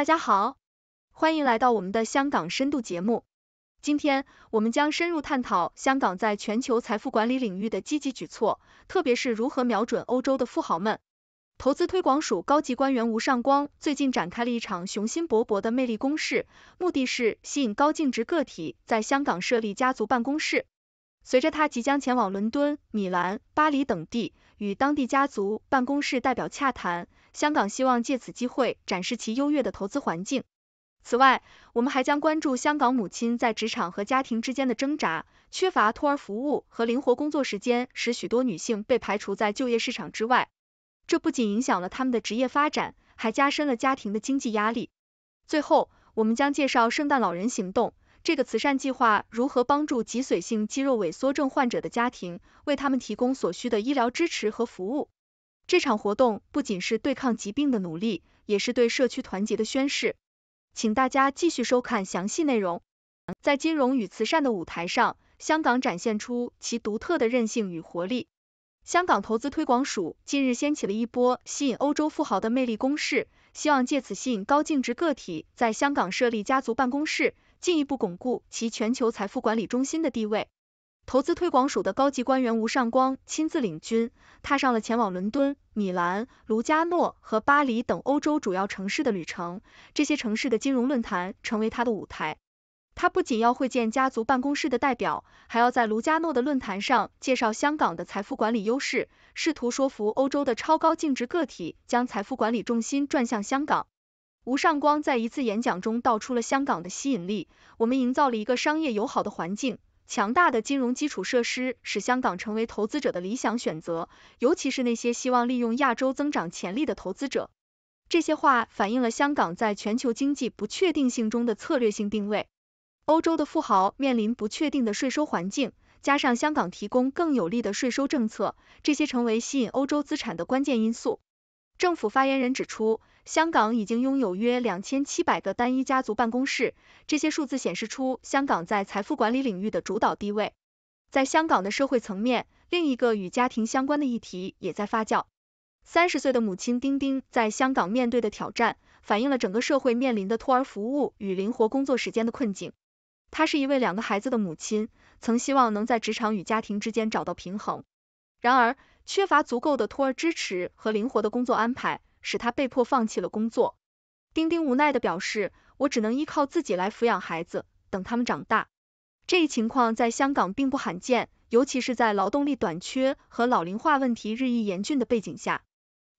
大家好，欢迎来到我们的香港深度节目。今天我们将深入探讨香港在全球财富管理领域的积极举措，特别是如何瞄准欧洲的富豪们。投资推广署高级官员吴尚光最近展开了一场雄心勃勃的魅力攻势，目的是吸引高净值个体在香港设立家族办公室。随着他即将前往伦敦、米兰、巴黎等地，与当地家族办公室代表洽谈。香港希望借此机会展示其优越的投资环境。此外，我们还将关注香港母亲在职场和家庭之间的挣扎。缺乏托儿服务和灵活工作时间使许多女性被排除在就业市场之外，这不仅影响了他们的职业发展，还加深了家庭的经济压力。最后，我们将介绍圣诞老人行动这个慈善计划如何帮助脊髓性肌肉萎缩症患者的家庭，为他们提供所需的医疗支持和服务。这场活动不仅是对抗疾病的努力，也是对社区团结的宣誓。请大家继续收看详细内容。在金融与慈善的舞台上，香港展现出其独特的韧性与活力。香港投资推广署近日掀起了一波吸引欧洲富豪的魅力攻势，希望借此吸引高净值个体在香港设立家族办公室，进一步巩固其全球财富管理中心的地位。投资推广署的高级官员吴尚光亲自领军，踏上了前往伦敦、米兰、卢加诺和巴黎等欧洲主要城市的旅程。这些城市的金融论坛成为他的舞台。他不仅要会见家族办公室的代表，还要在卢加诺的论坛上介绍香港的财富管理优势，试图说服欧洲的超高净值个体将财富管理重心转向香港。吴尚光在一次演讲中道出了香港的吸引力：“我们营造了一个商业友好的环境。”强大的金融基础设施使香港成为投资者的理想选择，尤其是那些希望利用亚洲增长潜力的投资者。这些话反映了香港在全球经济不确定性中的策略性定位。欧洲的富豪面临不确定的税收环境，加上香港提供更有利的税收政策，这些成为吸引欧洲资产的关键因素。政府发言人指出。香港已经拥有约两千七百个单一家族办公室，这些数字显示出香港在财富管理领域的主导地位。在香港的社会层面，另一个与家庭相关的议题也在发酵。三十岁的母亲丁丁在香港面对的挑战，反映了整个社会面临的托儿服务与灵活工作时间的困境。她是一位两个孩子的母亲，曾希望能在职场与家庭之间找到平衡，然而缺乏足够的托儿支持和灵活的工作安排。使他被迫放弃了工作。丁丁无奈的表示，我只能依靠自己来抚养孩子，等他们长大。这一情况在香港并不罕见，尤其是在劳动力短缺和老龄化问题日益严峻的背景下。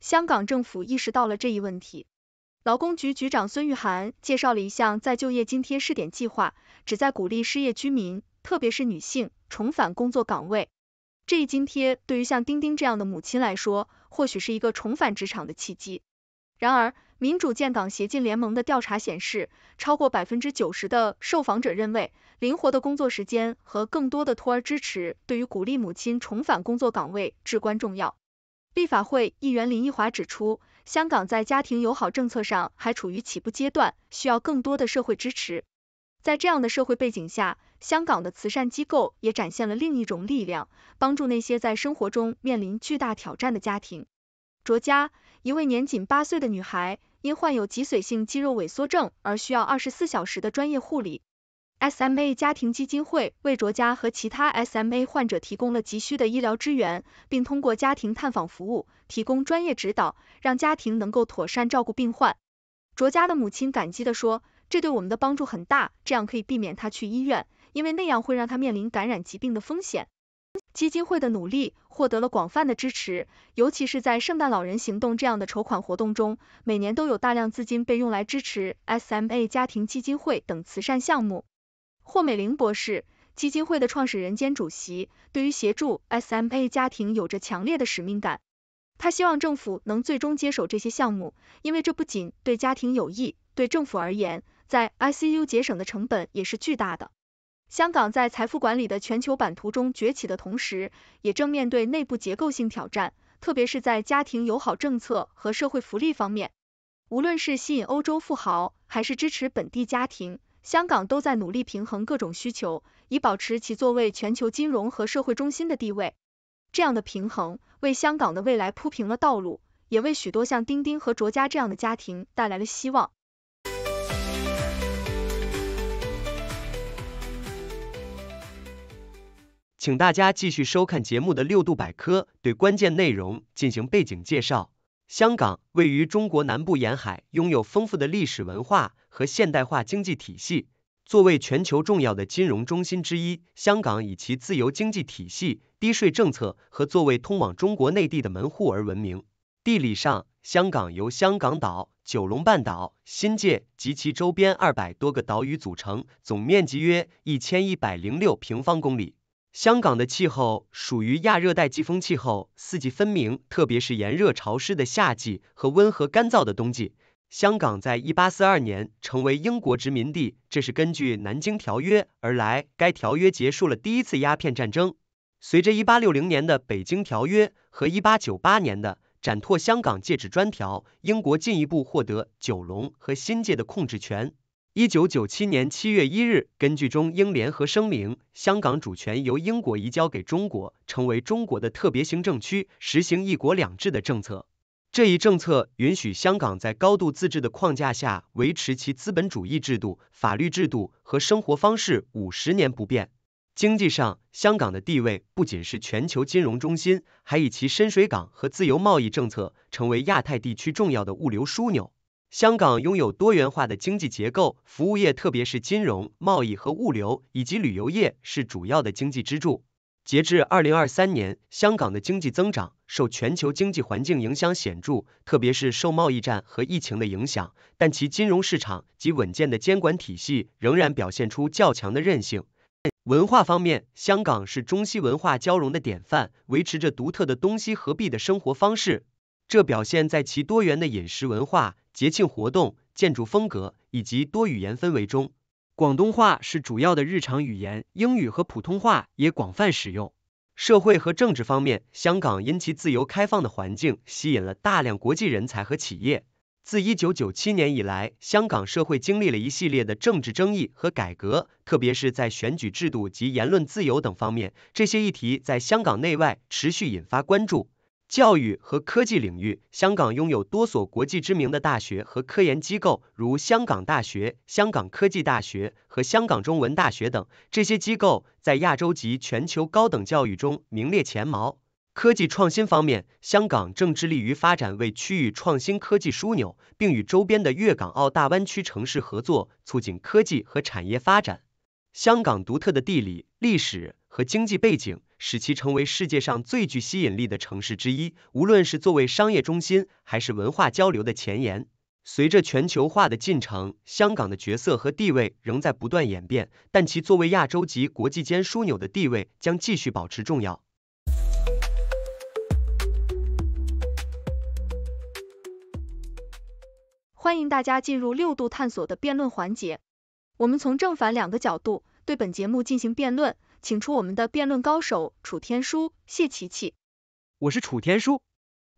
香港政府意识到了这一问题，劳工局局长孙玉涵介绍了一项再就业津贴试点计划，旨在鼓励失业居民，特别是女性，重返工作岗位。这一津贴对于像丁丁这样的母亲来说，或许是一个重返职场的契机。然而，民主建港协进联盟的调查显示，超过百分之九十的受访者认为，灵活的工作时间和更多的托儿支持对于鼓励母亲重返工作岗位至关重要。立法会议员林奕华指出，香港在家庭友好政策上还处于起步阶段，需要更多的社会支持。在这样的社会背景下，香港的慈善机构也展现了另一种力量，帮助那些在生活中面临巨大挑战的家庭。卓佳，一位年仅八岁的女孩，因患有脊髓性肌肉萎缩症而需要二十四小时的专业护理。SMA 家庭基金会为卓佳和其他 SMA 患者提供了急需的医疗支援，并通过家庭探访服务提供专业指导，让家庭能够妥善照顾病患。卓佳的母亲感激地说：“这对我们的帮助很大，这样可以避免她去医院。”因为那样会让他面临感染疾病的风险。基金会的努力获得了广泛的支持，尤其是在圣诞老人行动这样的筹款活动中，每年都有大量资金被用来支持 SMA 家庭基金会等慈善项目。霍美玲博士，基金会的创始人兼主席，对于协助 SMA 家庭有着强烈的使命感。他希望政府能最终接手这些项目，因为这不仅对家庭有益，对政府而言，在 ICU 节省的成本也是巨大的。香港在财富管理的全球版图中崛起的同时，也正面对内部结构性挑战，特别是在家庭友好政策和社会福利方面。无论是吸引欧洲富豪，还是支持本地家庭，香港都在努力平衡各种需求，以保持其作为全球金融和社会中心的地位。这样的平衡为香港的未来铺平了道路，也为许多像丁丁和卓家这样的家庭带来了希望。请大家继续收看节目的六度百科，对关键内容进行背景介绍。香港位于中国南部沿海，拥有丰富的历史文化和现代化经济体系。作为全球重要的金融中心之一，香港以其自由经济体系、低税政策和作为通往中国内地的门户而闻名。地理上，香港由香港岛、九龙半岛、新界及其周边二百多个岛屿组成，总面积约一千一百零六平方公里。香港的气候属于亚热带季风气候，四季分明，特别是炎热潮湿的夏季和温和干燥的冬季。香港在1842年成为英国殖民地，这是根据《南京条约》而来。该条约结束了第一次鸦片战争。随着1860年的《北京条约》和1898年的《展拓香港界址专条》，英国进一步获得九龙和新界的控制权。一九九七年七月一日，根据中英联合声明，香港主权由英国移交给中国，成为中国的特别行政区，实行“一国两制”的政策。这一政策允许香港在高度自治的框架下，维持其资本主义制度、法律制度和生活方式五十年不变。经济上，香港的地位不仅是全球金融中心，还以其深水港和自由贸易政策，成为亚太地区重要的物流枢纽。香港拥有多元化的经济结构，服务业特别是金融、贸易和物流以及旅游业是主要的经济支柱。截至二零二三年，香港的经济增长受全球经济环境影响显著，特别是受贸易战和疫情的影响，但其金融市场及稳健的监管体系仍然表现出较强的韧性。文化方面，香港是中西文化交融的典范，维持着独特的东西合璧的生活方式。这表现在其多元的饮食文化、节庆活动、建筑风格以及多语言氛围中。广东话是主要的日常语言，英语和普通话也广泛使用。社会和政治方面，香港因其自由开放的环境，吸引了大量国际人才和企业。自一九九七年以来，香港社会经历了一系列的政治争议和改革，特别是在选举制度及言论自由等方面，这些议题在香港内外持续引发关注。教育和科技领域，香港拥有多所国际知名的大学和科研机构，如香港大学、香港科技大学和香港中文大学等。这些机构在亚洲及全球高等教育中名列前茅。科技创新方面，香港正致力于发展为区域创新科技枢纽，并与周边的粤港澳大湾区城市合作，促进科技和产业发展。香港独特的地理、历史和经济背景。使其成为世界上最具吸引力的城市之一，无论是作为商业中心还是文化交流的前沿。随着全球化的进程，香港的角色和地位仍在不断演变，但其作为亚洲及国际间枢纽的地位将继续保持重要。欢迎大家进入六度探索的辩论环节，我们从正反两个角度对本节目进行辩论。请出我们的辩论高手楚天舒、谢琪琪。我是楚天舒，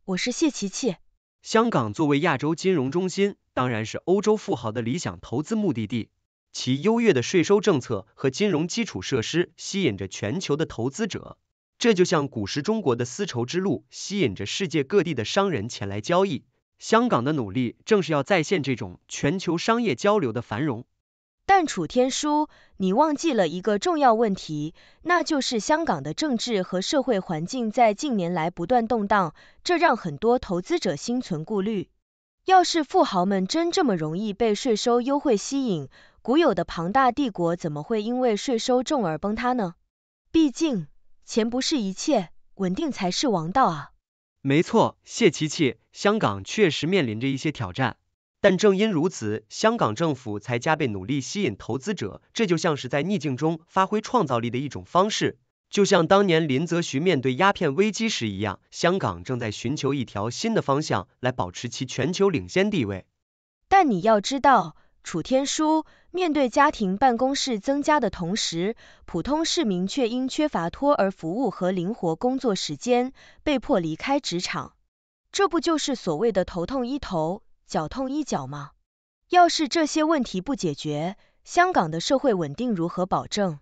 我是谢琪琪。香港作为亚洲金融中心，当然是欧洲富豪的理想投资目的地。其优越的税收政策和金融基础设施吸引着全球的投资者。这就像古时中国的丝绸之路吸引着世界各地的商人前来交易。香港的努力正是要再现这种全球商业交流的繁荣。但楚天舒，你忘记了一个重要问题，那就是香港的政治和社会环境在近年来不断动荡，这让很多投资者心存顾虑。要是富豪们真这么容易被税收优惠吸引，古有的庞大帝国怎么会因为税收重而崩塌呢？毕竟，钱不是一切，稳定才是王道啊！没错，谢琪琪，香港确实面临着一些挑战。但正因如此，香港政府才加倍努力吸引投资者。这就像是在逆境中发挥创造力的一种方式，就像当年林则徐面对鸦片危机时一样。香港正在寻求一条新的方向来保持其全球领先地位。但你要知道，楚天舒面对家庭办公室增加的同时，普通市民却因缺乏托儿服务和灵活工作时间，被迫离开职场。这不就是所谓的头痛医头？脚痛医脚吗？要是这些问题不解决，香港的社会稳定如何保证？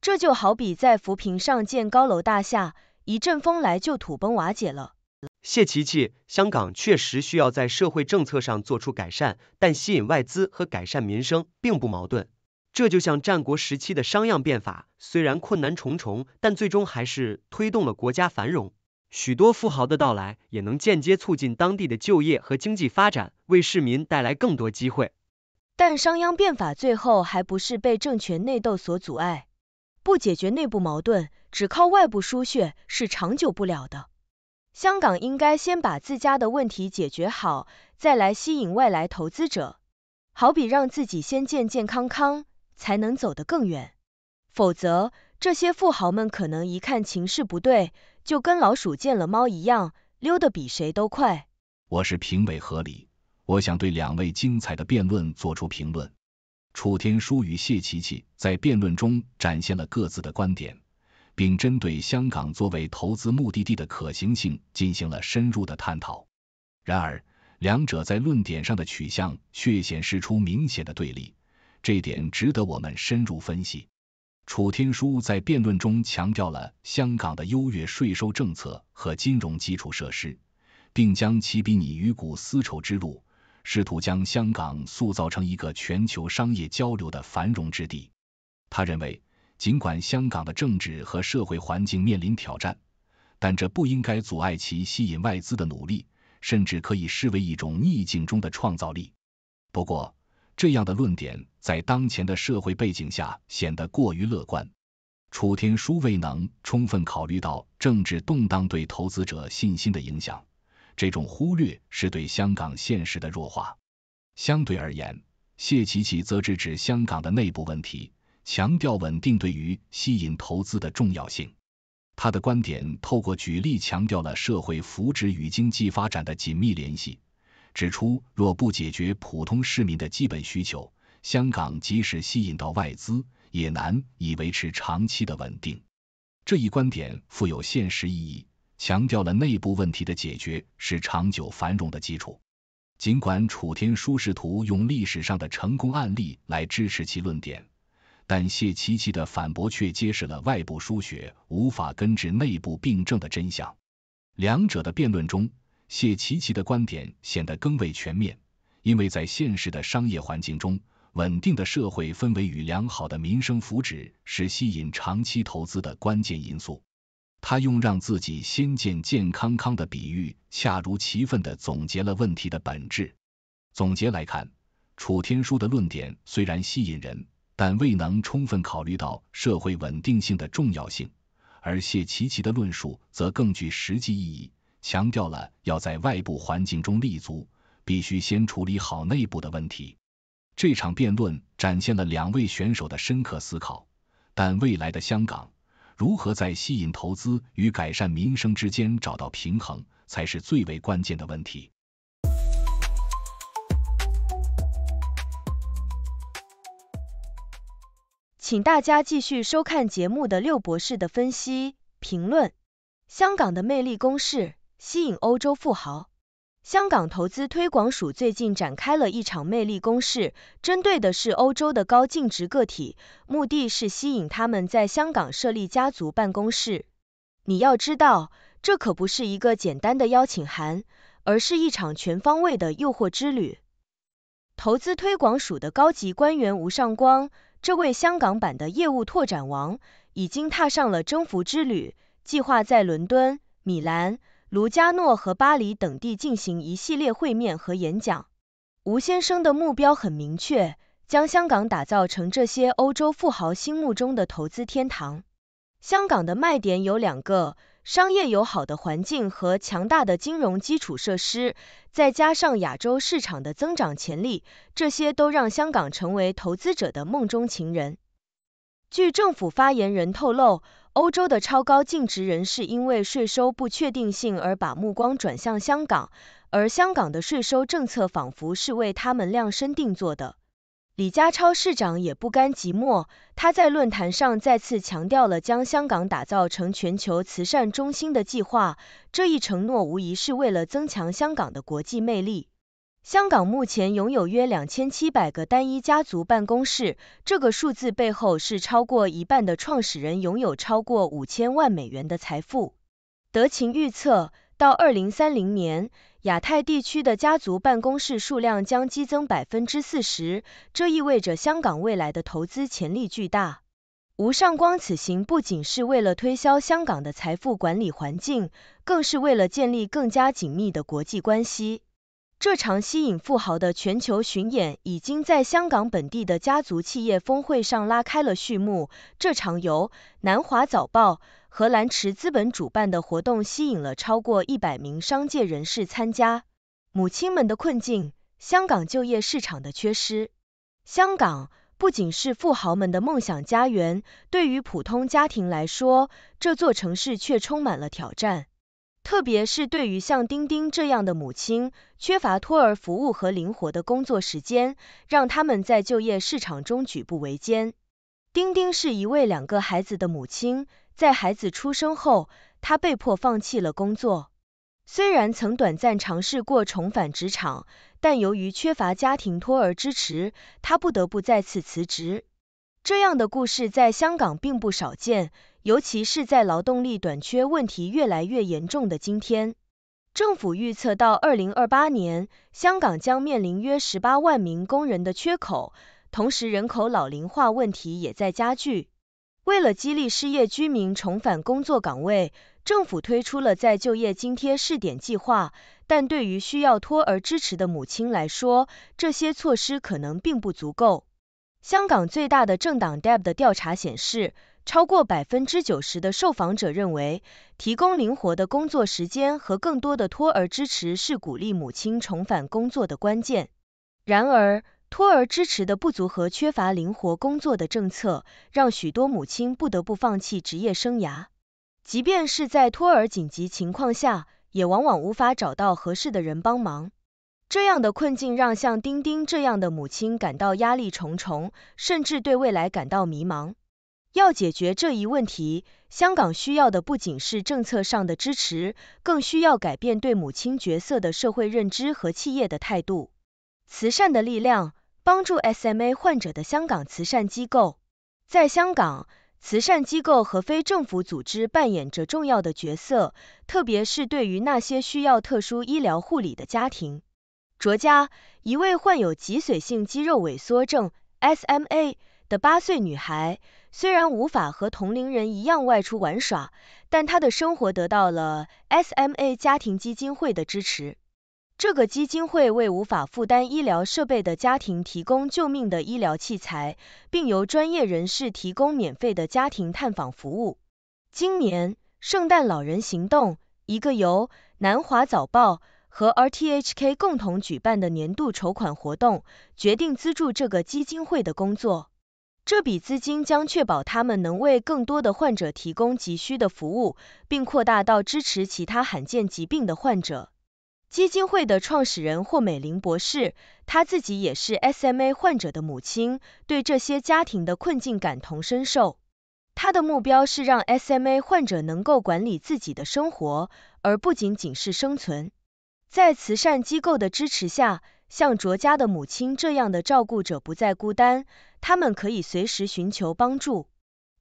这就好比在浮萍上建高楼大厦，一阵风来就土崩瓦解了。谢琪琪，香港确实需要在社会政策上做出改善，但吸引外资和改善民生并不矛盾。这就像战国时期的商鞅变法，虽然困难重重，但最终还是推动了国家繁荣。许多富豪的到来也能间接促进当地的就业和经济发展，为市民带来更多机会。但商鞅变法最后还不是被政权内斗所阻碍，不解决内部矛盾，只靠外部输血是长久不了的。香港应该先把自家的问题解决好，再来吸引外来投资者。好比让自己先健健康康，才能走得更远。否则，这些富豪们可能一看情势不对。就跟老鼠见了猫一样，溜得比谁都快。我是评委何理，我想对两位精彩的辩论做出评论。楚天舒与谢琪琪在辩论中展现了各自的观点，并针对香港作为投资目的地的可行性进行了深入的探讨。然而，两者在论点上的取向却显示出明显的对立，这点值得我们深入分析。楚天舒在辩论中强调了香港的优越税收政策和金融基础设施，并将其比拟于古丝绸之路，试图将香港塑造成一个全球商业交流的繁荣之地。他认为，尽管香港的政治和社会环境面临挑战，但这不应该阻碍其吸引外资的努力，甚至可以视为一种逆境中的创造力。不过，这样的论点在当前的社会背景下显得过于乐观。楚天舒未能充分考虑到政治动荡对投资者信心的影响，这种忽略是对香港现实的弱化。相对而言，谢琪琪则直指香港的内部问题，强调稳定对于吸引投资的重要性。他的观点透过举例，强调了社会福祉与经济发展的紧密联系。指出，若不解决普通市民的基本需求，香港即使吸引到外资，也难以维持长期的稳定。这一观点富有现实意义，强调了内部问题的解决是长久繁荣的基础。尽管楚天舒试图用历史上的成功案例来支持其论点，但谢七七的反驳却揭示了外部输血无法根治内部病症的真相。两者的辩论中。谢奇奇的观点显得更为全面，因为在现实的商业环境中，稳定的社会氛围与良好的民生福祉是吸引长期投资的关键因素。他用让自己先健健康康的比喻，恰如其分的总结了问题的本质。总结来看，楚天舒的论点虽然吸引人，但未能充分考虑到社会稳定性的重要性，而谢奇奇的论述则更具实际意义。强调了要在外部环境中立足，必须先处理好内部的问题。这场辩论展现了两位选手的深刻思考，但未来的香港如何在吸引投资与改善民生之间找到平衡，才是最为关键的问题。请大家继续收看节目的六博士的分析评论，《香港的魅力公式》。吸引欧洲富豪，香港投资推广署最近展开了一场魅力攻势，针对的是欧洲的高净值个体，目的是吸引他们在香港设立家族办公室。你要知道，这可不是一个简单的邀请函，而是一场全方位的诱惑之旅。投资推广署的高级官员吴尚光，这位香港版的业务拓展王，已经踏上了征服之旅，计划在伦敦、米兰。卢加诺和巴黎等地进行一系列会面和演讲。吴先生的目标很明确，将香港打造成这些欧洲富豪心目中的投资天堂。香港的卖点有两个：商业友好的环境和强大的金融基础设施，再加上亚洲市场的增长潜力，这些都让香港成为投资者的梦中情人。据政府发言人透露。欧洲的超高净值人士因为税收不确定性而把目光转向香港，而香港的税收政策仿佛是为他们量身定做的。李家超市长也不甘寂寞，他在论坛上再次强调了将香港打造成全球慈善中心的计划。这一承诺无疑是为了增强香港的国际魅力。香港目前拥有约两千七百个单一家族办公室，这个数字背后是超过一半的创始人拥有超过五千万美元的财富。德勤预测，到二零三零年，亚太地区的家族办公室数量将激增百分之四十，这意味着香港未来的投资潜力巨大。吴尚光此行不仅是为了推销香港的财富管理环境，更是为了建立更加紧密的国际关系。这场吸引富豪的全球巡演已经在香港本地的家族企业峰会上拉开了序幕。这场由南华早报和蓝池资本主办的活动吸引了超过一百名商界人士参加。母亲们的困境，香港就业市场的缺失。香港不仅是富豪们的梦想家园，对于普通家庭来说，这座城市却充满了挑战。特别是对于像丁丁这样的母亲，缺乏托儿服务和灵活的工作时间，让他们在就业市场中举步维艰。丁丁是一位两个孩子的母亲，在孩子出生后，她被迫放弃了工作。虽然曾短暂尝试过重返职场，但由于缺乏家庭托儿支持，她不得不再次辞职。这样的故事在香港并不少见。尤其是在劳动力短缺问题越来越严重的今天，政府预测到2028年，香港将面临约18万名工人的缺口，同时人口老龄化问题也在加剧。为了激励失业居民重返工作岗位，政府推出了再就业津贴试点计划，但对于需要托儿支持的母亲来说，这些措施可能并不足够。香港最大的政党 DAP 的调查显示，超过百分之九十的受访者认为，提供灵活的工作时间和更多的托儿支持是鼓励母亲重返工作的关键。然而，托儿支持的不足和缺乏灵活工作的政策，让许多母亲不得不放弃职业生涯。即便是在托儿紧急情况下，也往往无法找到合适的人帮忙。这样的困境让像丁丁这样的母亲感到压力重重，甚至对未来感到迷茫。要解决这一问题，香港需要的不仅是政策上的支持，更需要改变对母亲角色的社会认知和企业的态度。慈善的力量帮助 SMA 患者的香港慈善机构，在香港，慈善机构和非政府组织扮演着重要的角色，特别是对于那些需要特殊医疗护理的家庭。卓佳，一位患有脊髓性肌肉萎缩症 （SMA） 的八岁女孩。虽然无法和同龄人一样外出玩耍，但他的生活得到了 SMA 家庭基金会的支持。这个基金会为无法负担医疗设备的家庭提供救命的医疗器材，并由专业人士提供免费的家庭探访服务。今年，圣诞老人行动，一个由南华早报和 RTHK 共同举办的年度筹款活动，决定资助这个基金会的工作。这笔资金将确保他们能为更多的患者提供急需的服务，并扩大到支持其他罕见疾病的患者。基金会的创始人霍美玲博士，她自己也是 SMA 患者的母亲，对这些家庭的困境感同身受。她的目标是让 SMA 患者能够管理自己的生活，而不仅仅是生存。在慈善机构的支持下。像卓家的母亲这样的照顾者不再孤单，他们可以随时寻求帮助。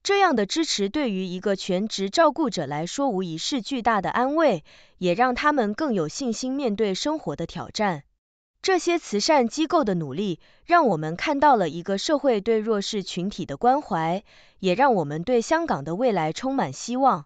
这样的支持对于一个全职照顾者来说无疑是巨大的安慰，也让他们更有信心面对生活的挑战。这些慈善机构的努力，让我们看到了一个社会对弱势群体的关怀，也让我们对香港的未来充满希望。